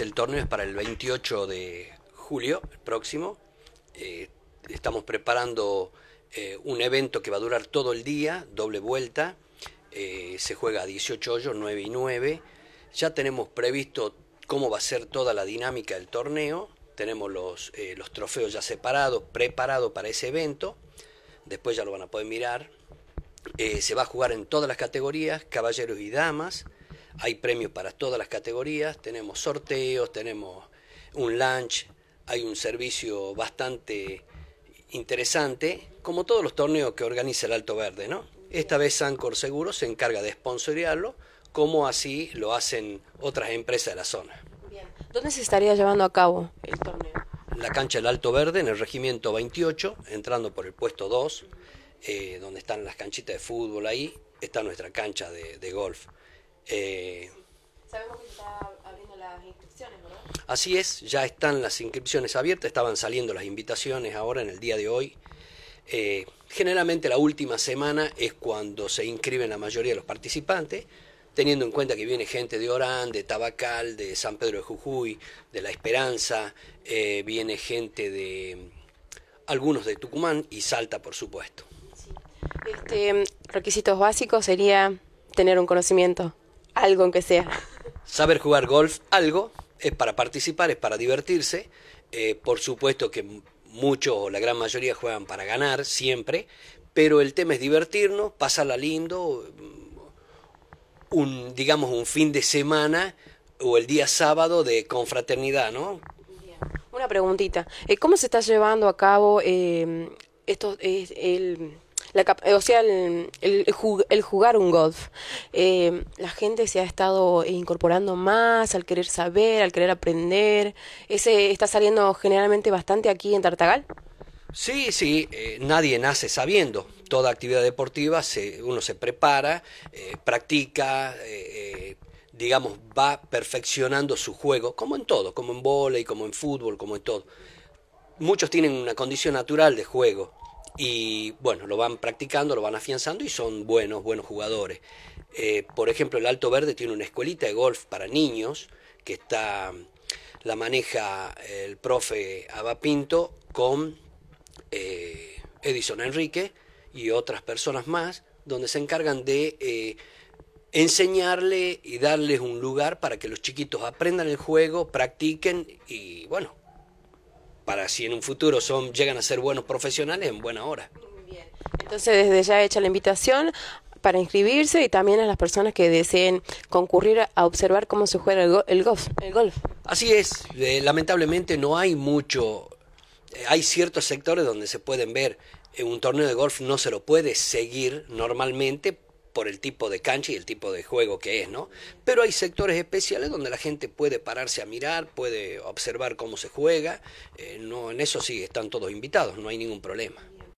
el torneo es para el 28 de julio, el próximo. Eh, estamos preparando eh, un evento que va a durar todo el día, doble vuelta. Eh, se juega a 18 hoyos, 9 y 9. Ya tenemos previsto cómo va a ser toda la dinámica del torneo. Tenemos los, los trofeos ya separados, preparados para ese evento. Después ya lo van a poder mirar. se va a jugar en todas las categorías, caballeros y damas hay premios para todas las categorías, tenemos sorteos, tenemos un lunch, hay un servicio bastante interesante, como todos los torneos que organiza el Alto Verde, ¿no? Esta vez Sancor Seguro se encarga de sponsorearlo, como así lo hacen otras empresas de la zona. Bien. ¿Dónde se estaría llevando a cabo el torneo? La cancha del Alto Verde, en el regimiento 28, entrando por el puesto 2, eh, donde están las canchitas de fútbol ahí, está nuestra cancha de golf. Eh, así es, ya están las inscripciones abiertas, estaban saliendo las invitaciones ahora en el día de hoy. Eh, generalmente la última semana es cuando se inscriben la mayoría de los participantes, teniendo en cuenta que viene gente de Orán, de Tabacal, de San Pedro de Jujuy, de La Esperanza, eh, viene gente de algunos de Tucumán y Salta, por supuesto. Este, requisitos básicos sería tener un conocimiento algo, aunque sea. Saber jugar golf, algo, es para participar, es para divertirse. Eh, por supuesto que muchos o la gran mayoría juegan para ganar siempre, pero el tema es divertirnos, pasarla lindo, mm, un, digamos, un fin de semana o el día sábado de confraternidad, ¿no? Una preguntita, eh, ¿cómo se está llevando a cabo eh, esto, es el o sea, el, jugar un golf. Eh, la gente se ha estado incorporando más al querer saber, al querer aprender. Ese está saliendo generalmente bastante aquí en Tartagal. Sí, sí, eh, nadie nace sabiendo. Toda actividad deportiva se, uno se prepara, eh, practica, digamos, va perfeccionando su juego, como en todo, como en volei, como en fútbol, como en todo. Muchos tienen una condición natural de juego, y bueno, lo van practicando, lo van afianzando y son buenos, buenos jugadores. Eh, por ejemplo, el Alto Verde tiene una escuelita de golf para niños que está, la maneja el profe Abapinto Pinto con eh, Edison Enrique y otras personas más, donde se encargan de eh, enseñarle y darles un lugar para que los chiquitos aprendan el juego, practiquen y bueno, para si en un futuro son llegan a ser buenos profesionales en buena hora. bien. Entonces, desde ya he hecha la invitación para inscribirse y también a las personas que deseen concurrir a observar cómo se juega el, golf, el golf. Así es, eh, lamentablemente no hay mucho, eh, hay ciertos sectores donde se pueden ver, en eh, un torneo de golf no se lo puede seguir normalmente por el tipo de cancha y el tipo de juego que es, ¿no? Pero hay sectores especiales donde la gente puede pararse a mirar, puede observar cómo se juega, eh, no, en eso sí están todos invitados, no hay ningún problema.